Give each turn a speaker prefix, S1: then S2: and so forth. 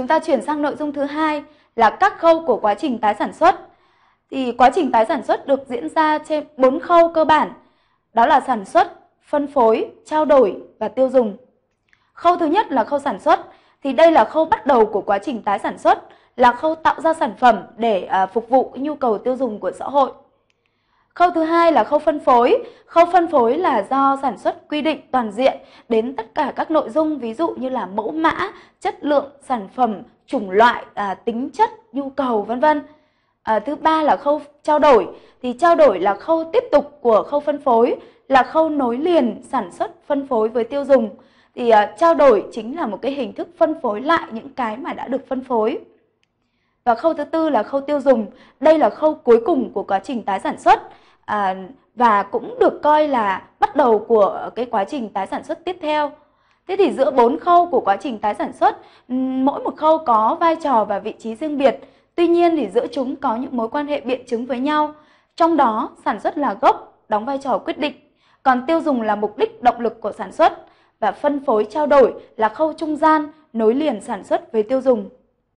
S1: Chúng ta chuyển sang nội dung thứ hai là các khâu của quá trình tái sản xuất. Thì quá trình tái sản xuất được diễn ra trên 4 khâu cơ bản. Đó là sản xuất, phân phối, trao đổi và tiêu dùng. Khâu thứ nhất là khâu sản xuất thì đây là khâu bắt đầu của quá trình tái sản xuất, là khâu tạo ra sản phẩm để à, phục vụ nhu cầu tiêu dùng của xã hội. Khâu thứ hai là khâu phân phối. Khâu phân phối là do sản xuất quy định toàn diện đến tất cả các nội dung ví dụ như là mẫu mã, chất lượng sản phẩm, chủng loại, à, tính chất, nhu cầu vân vân. À, thứ ba là khâu trao đổi. Thì trao đổi là khâu tiếp tục của khâu phân phối, là khâu nối liền sản xuất phân phối với tiêu dùng. Thì à, trao đổi chính là một cái hình thức phân phối lại những cái mà đã được phân phối. Và khâu thứ tư là khâu tiêu dùng. Đây là khâu cuối cùng của quá trình tái sản xuất à, và cũng được coi là bắt đầu của cái quá trình tái sản xuất tiếp theo. Thế thì giữa bốn khâu của quá trình tái sản xuất, mỗi một khâu có vai trò và vị trí riêng biệt. Tuy nhiên thì giữa chúng có những mối quan hệ biện chứng với nhau. Trong đó, sản xuất là gốc, đóng vai trò quyết định. Còn tiêu dùng là mục đích động lực của sản xuất và phân phối trao đổi là khâu trung gian nối liền sản xuất với tiêu dùng.